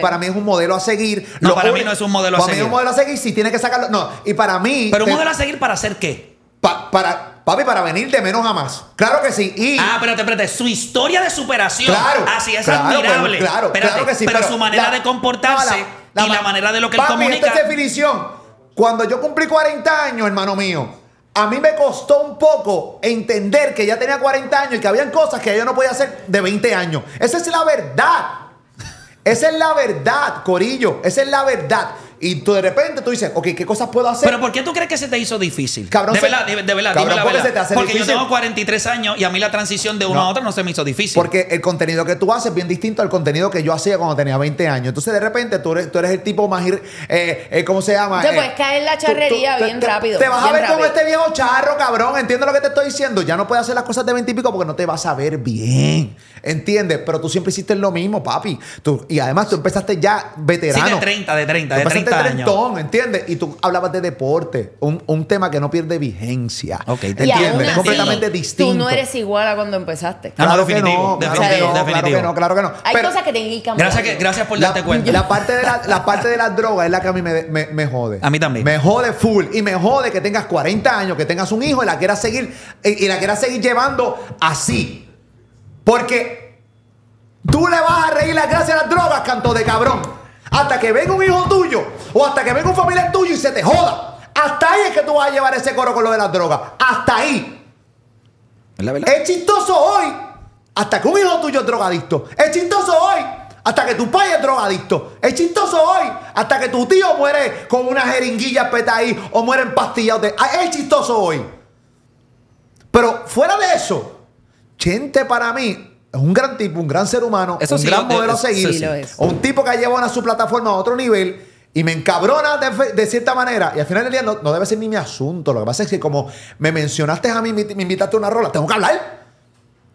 para mí es un modelo seguir. No, para mí no es un modelo a seguir. un modelo a seguir, si tiene que sacarlo. No, y para mí. Pero un modelo a seguir para hacer qué? para, papi, para venir de menos a más. Claro que sí. Y Ah, espérate, espérate. Su historia de superación. Claro. Así es admirable. claro, Pero, su manera de comportarse y la manera de lo que él Papi, Esta es definición. Cuando yo cumplí 40 años, hermano mío, a mí me costó un poco entender que ya tenía 40 años y que habían cosas que yo no podía hacer de 20 años. Esa es la verdad. Esa es la verdad, Corillo. Esa es la verdad. Y tú de repente tú dices, ok, ¿qué cosas puedo hacer? Pero ¿por qué tú crees que se te hizo difícil? Cabrón, de verdad, de, verdad, la verdad. porque yo tengo 43 años y a mí la transición de uno a otro no se me hizo difícil. Porque el contenido que tú haces es bien distinto al contenido que yo hacía cuando tenía 20 años. Entonces de repente tú eres, tú eres el tipo más... Ir, eh, eh, ¿Cómo se llama? Te puedes eh, caer la charrería bien rápido. Te vas a ver como este viejo charro, cabrón. Entiendo lo que te estoy diciendo. Ya no puedes hacer las cosas de 20 y pico porque no te vas a ver bien. ¿Entiendes? Pero tú siempre hiciste lo mismo, papi. Tú, y además tú empezaste ya veterano. Sí, de 30, de 30, de 30 años. ¿entiendes? Y tú hablabas de deporte, un, tema que no pierde vigencia. Ok, te entiendes. Es completamente distinto. Tú no eres igual a cuando empezaste. Claro, definitivo, claro, que no, claro que no. Hay cosas que te indican Gracias, gracias por la, darte cuenta. La parte, de la, parte de las drogas es la que a mí me, me, jode. A mí también. Me jode full. Y me jode que tengas 40 años, que tengas un hijo y la quieras seguir, y la quieras seguir llevando así. Porque tú le vas a reír las gracias a las drogas, canto de cabrón. Hasta que venga un hijo tuyo o hasta que venga un familiar tuyo y se te joda. Hasta ahí es que tú vas a llevar ese coro con lo de las drogas. Hasta ahí. Es, chistoso hoy hasta que un hijo tuyo es drogadicto. Es chistoso hoy hasta que tu padre es drogadicto. Es chistoso hoy hasta que tu tío muere con una jeringuilla peta ahí o muere en pastillas. Ah, es chistoso hoy. Pero fuera de eso, Chente para mí es un gran tipo, un gran ser humano, un gran modelo a seguir. O un tipo que ha llevado a su plataforma a otro nivel y me encabrona de, cierta manera. Y al final del día no, debe ser ni mi asunto. Lo que pasa es que como me mencionaste a mí, me, invitaste a una rola, tengo que hablar.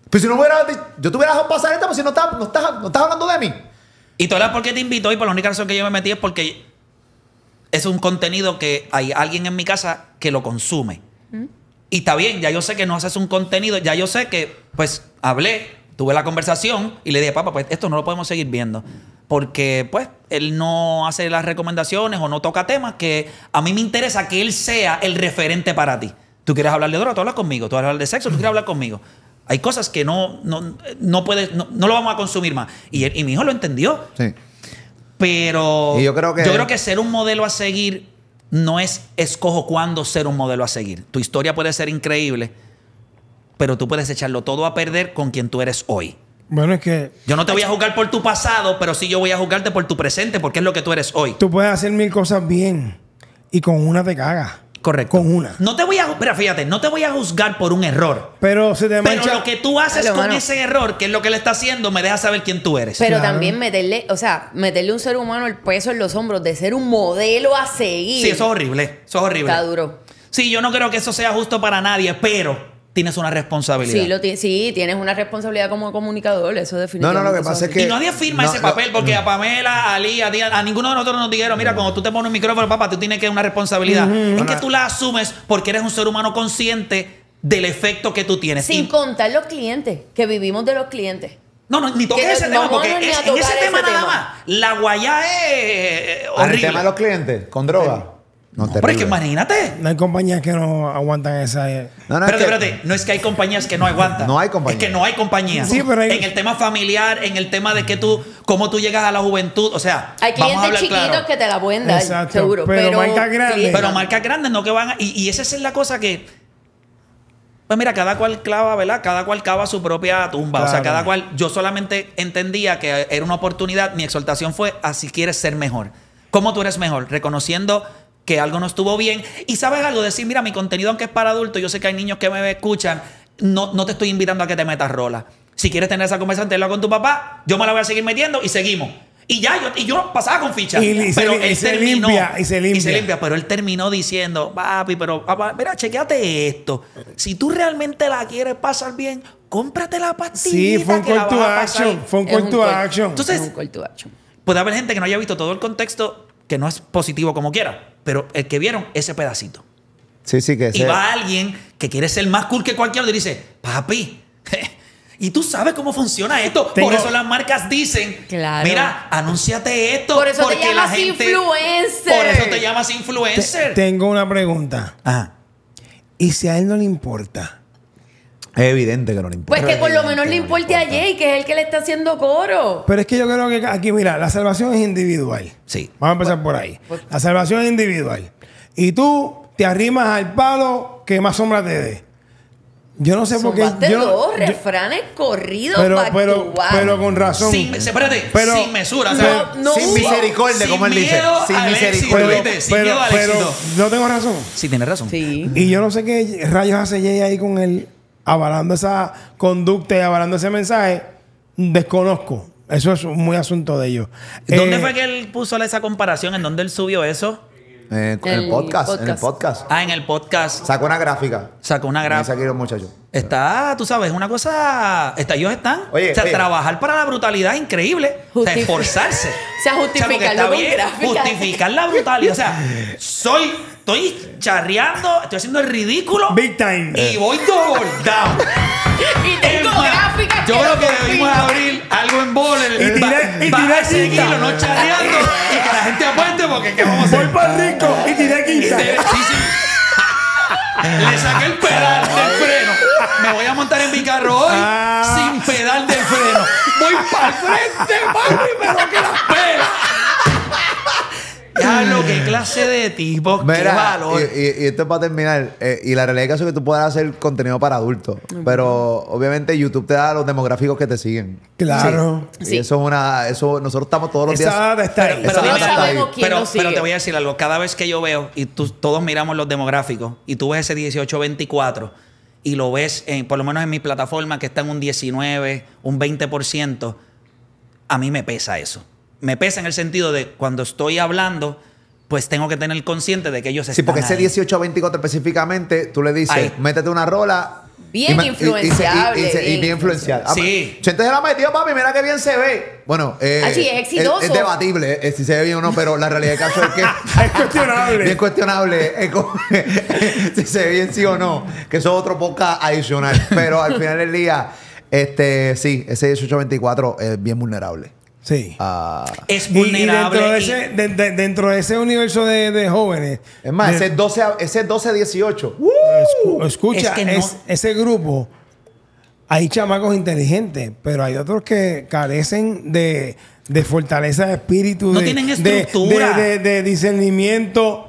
Pues si no hubiera... Yo te hubiera dejado pasar esta, pues si no estás, no estás, hablando de mí. Y tú la por te invito y por la única razón que yo me metí es porque es un contenido que hay alguien en mi casa que lo consume. Y está bien, ya yo sé que no haces un contenido, ya yo sé que, pues, hablé, tuve la conversación y le dije, papá, pues esto no lo podemos seguir viendo. Porque, pues, él no hace las recomendaciones o no toca temas que a mí me interesa que él sea el referente para ti. Tú quieres hablar de droga, tú hablas conmigo. Tú hablas de sexo, tú quieres hablar conmigo. Hay cosas que no, no, puedes, no, lo vamos a consumir más. Y, y mi hijo lo entendió. Sí. Pero yo, creo que... yo creo que ser un modelo a seguir no es escojo cuándo ser un modelo a seguir. Tu historia puede ser increíble, pero tú puedes echarlo todo a perder con quien tú eres hoy. Bueno, es que. Yo no te voy a juzgar por tu pasado, pero sí yo voy a juzgarte por tu presente, porque es lo que tú eres hoy. Tú puedes hacer mil cosas bien y con una te cagas. Correcto. Con una. No te voy a, pero fíjate, no te voy a juzgar por un error. Pero lo que tú haces con ese error, que es lo que le está haciendo, me deja saber quién tú eres. Pero también meterle, o sea, meterle un ser humano el peso en los hombros de ser un modelo a seguir. Sí, eso es horrible. Eso es horrible. Está duro. Sí, yo no creo que eso sea justo para nadie, pero tienes una responsabilidad. Sí, lo tienes una responsabilidad como comunicador, eso definitivamente. No, no, lo que pasa es que... Y nadie firma ese papel porque mm. a Pamela, a Ali, a, ninguno de nosotros nos dijeron, mira, mm. cuando tú te pones un micrófono, papá, tú tienes que una responsabilidad. Es que tú la asumes porque eres un ser humano consciente del efecto que tú tienes. Sin contar los clientes, que vivimos de los clientes. No, no, ni toques ese tema, porque en ese tema nada más, la guayá es horrible. Ah, ¿El tema de los clientes? ¿Con droga? No, es que imagínate. No hay compañías que no aguantan esa. Eh. No, no, espérate, espérate. No es que hay compañías que no aguantan. No hay compañías. Es que no hay compañías. Sí, pero En el tema familiar, en el tema de que tú, cómo tú llegas a la juventud. O sea, hay clientes chiquitos que te la pueden dar, Exacto, seguro. Pero, marcas grandes. Pero marcas grandes no que van y, esa es la cosa que. Pues mira, cada cual clava, ¿verdad? Cada cual cava su propia tumba. O sea, cada cual. Yo solamente entendía que era una oportunidad. Mi exhortación fue: así quieres ser mejor. ¿Cómo tú eres mejor? Reconociendo que algo no estuvo bien. Y sabes algo, decir, mira, mi contenido aunque es para adultos, yo sé que hay niños que me escuchan, no, no te estoy invitando a que te metas rola. Si quieres tener esa conversación, tenla con tu papá, yo me la voy a seguir metiendo y seguimos. Y ya, yo, y yo pasaba con ficha. Y, pero se, él limpia, y se limpia. Y se limpia, pero él terminó diciendo, papi, pero papá, mira, chequeate esto. Si tú realmente la quieres pasar bien, cómprate la pastilla. Sí, fue un call to action. Fue un call to action. Entonces, puede haber gente que no haya visto todo el contexto que no es positivo como quiera, pero el que vieron ese pedacito. Sí, sí, que Y va alguien que quiere ser más cool que cualquiera y dice, papi, [laughs] y tú sabes cómo funciona esto. Por eso las marcas dicen, mira, anúnciate esto. Por eso te llamas influencer. Por eso te llamas influencer. tengo una pregunta. Ah. ¿Y si a él no le importa? Es evidente que no le importa. Pues que por lo menos le importe a Jay, que es el que le está haciendo coro. Pero es que yo creo que aquí, mira, la salvación es individual. Sí. Vamos a empezar por ahí. Pues, pues. La salvación es individual. Y tú te arrimas al palo que más sombra te dé. Yo no sé por qué. Yo, dos refranes corridos pero, pero, pero con razón. Sin, espérate, sin mesura. sin misericordia, como él dice. Sin misericordia. pero, miedo no tengo razón. Sí, tiene razón. Sí. Y yo no sé qué rayos hace Jay ahí con el avalando esa conducta y avalando ese mensaje, desconozco. Eso es muy asunto de ellos. ¿Dónde eh, fue que él puso esa comparación? ¿En dónde él subió eso? en el, podcast, en el podcast. Ah, en el podcast. Sacó una gráfica. Sacó una gráfica. los muchachos. Está, tú sabes, una cosa. Está, ellos están. Oye, o sea, trabajar para la brutalidad es increíble. o sea, esforzarse. [laughs] o sea, justificar la brutalidad. O sea, [laughs] soy Estoy charreando, estoy haciendo el ridículo. Big time. Y voy todo down. [laughs] y tengo Yo creo que debimos abrir algo en bol en el Y tirar y no charreando. y que la gente apuente porque vamos a hacer? Voy para el rico y tiré quinta. sí, sí. Le saqué el pedal del ah. freno. Me voy a montar en mi carro hoy ah. sin pedal del freno. Voy para el frente, papi, pero que las pelas ya lo que clase de tipo, qué valor. Y, esto es para terminar. Eh, y la realidad es que tú puedas hacer contenido para adultos. Pero obviamente YouTube te da los demográficos que te siguen. Claro. Y eso es una. Eso, nosotros estamos todos los días. pero, te voy a decir algo. Cada vez que yo veo, y tú, todos miramos los demográficos, y tú ves ese 18-24 y lo ves, por lo menos en mi plataforma, que está en un 19, un 20%, a mí me pesa eso me pesa en el sentido de cuando estoy hablando, pues tengo que tener consciente de que ellos están. Sí, porque ese 1824 específicamente, tú le dices, métete una rola. Bien y, influenciable. Y, bien, influenciada. Sí. Ah, pues, Chente se la metió, papi, mira qué bien se ve. Bueno, eh, ah, es, debatible eh, si se ve bien o no, pero la realidad del caso es que. [laughs] es cuestionable. [laughs] Eh, es cuestionable [laughs] si se ve bien sí o no, que eso es otro podcast adicional. Pero al final del día, este sí, ese 1824 es bien vulnerable. Sí. Ah. es vulnerable. dentro, de ese, universo de, jóvenes. Es más, ese 12, ese 18 escucha, es ese grupo. Hay chamacos inteligentes, pero hay otros que carecen de, fortaleza de espíritu, no tienen estructura. de discernimiento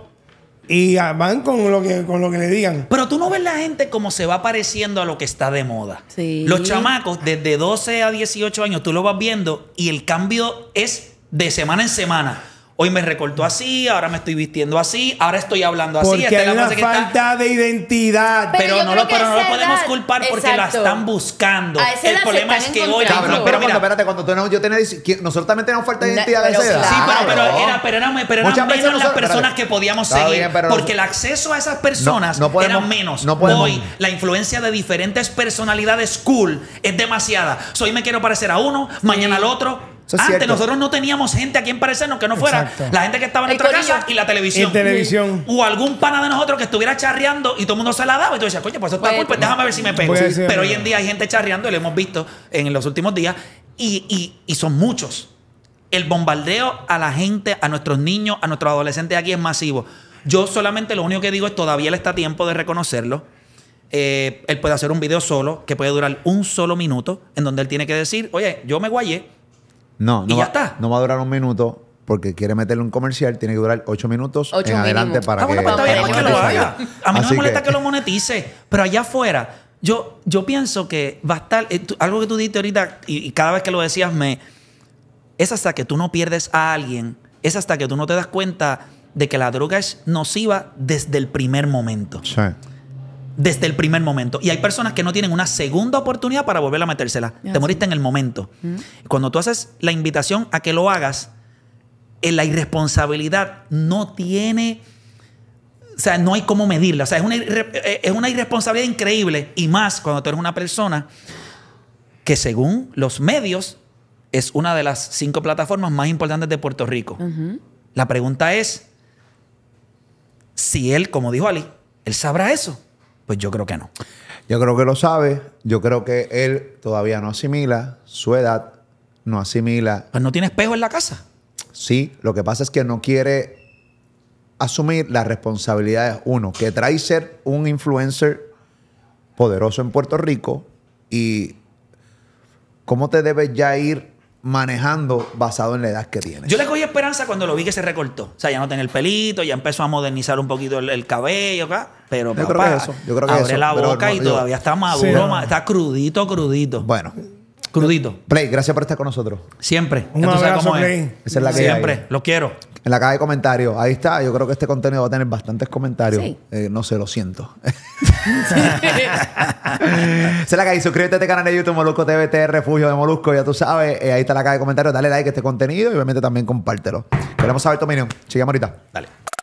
y van con lo que con lo que le digan. Pero tú no ves la gente como se va pareciendo a lo que está de moda. Sí. Los chamacos desde 12 a 18 años tú lo vas viendo y el cambio es de semana en semana. Hoy me recortó así, ahora me estoy vistiendo así, ahora estoy hablando así. Porque hay una falta de identidad. Pero, no, lo, podemos culpar porque la están buscando. El problema es que hoy... pero mira, espérate, cuando yo nosotros también tenemos falta de identidad Sí, pero, era, pero, eran menos las personas que podíamos seguir. porque el acceso a esas personas no, era menos. hoy la influencia de diferentes personalidades cool es demasiada. hoy me quiero parecer a uno, mañana al otro antes nosotros no teníamos gente a quien parecernos que no fuera la gente que estaba en nuestra casa y la televisión. Mm. O algún pana de nosotros que estuviera charreando y todo el mundo se la daba. Y tú decía coño, pues eso está muy, pues déjame ver si me pego. Pero hoy en día hay gente charreando y lo hemos visto en los últimos días y, son muchos. El bombardeo a la gente, a nuestros niños, a nuestros adolescentes aquí es masivo. Yo solamente lo único que digo es todavía le está tiempo de reconocerlo. Eh, él puede hacer un video solo que puede durar un solo minuto en donde él tiene que decir, oye, yo me guayé no, no, va, a durar un minuto porque quiere meterle un comercial, tiene que durar ocho minutos en adelante para que... lo A mí no me molesta que... lo monetice, pero allá afuera, yo, yo pienso que va a estar... Eh, algo que tú dijiste ahorita, y, cada vez que lo decías me... Es hasta que tú no pierdes a alguien, es hasta que tú no te das cuenta de que la droga es nociva desde el primer momento desde el primer momento. Y hay personas que no tienen una segunda oportunidad para volver a metérsela. Te moriste en el momento. Cuando tú haces la invitación a que lo hagas, en eh, la irresponsabilidad no tiene... O sea, no hay cómo medirla. O sea, eh, es una, irresponsabilidad increíble. Y más cuando tú eres una persona que según los medios es una de las cinco plataformas más importantes de Puerto Rico. La pregunta es si él, como dijo Ali, él sabrá eso. Pues yo creo que no. Yo creo que lo sabe. Yo creo que él todavía no asimila su edad, no asimila. Pues no tiene espejo en la casa. Sí, lo que pasa es que no quiere asumir las responsabilidades, uno, que trae ser un influencer poderoso en Puerto Rico y cómo te debes ya ir manejando basado en la edad que tiene. Yo le cogí esperanza cuando lo vi que se recortó. O sea, ya no tenía el pelito, ya empezó a modernizar un poquito el, cabello acá. Pero yo creo que eso. Yo creo que abre la boca y todavía está maduro, está crudito, crudito. Bueno. Crudito. Play, gracias por estar con nosotros. Siempre. Un abrazo, Play. Esa Siempre. Lo quiero. En la caja de comentarios. Ahí está. Yo creo que este contenido va a tener bastantes comentarios. Eh, no sé, lo siento. Se [laughs] la caí. Suscríbete a este canal de YouTube Molusco TVT, Refugio de Molusco. Ya tú sabes. Eh, ahí está la caja de comentarios. Dale like a este contenido y obviamente también compártelo. Queremos saber tu opinión. Sigamos ahorita. Dale.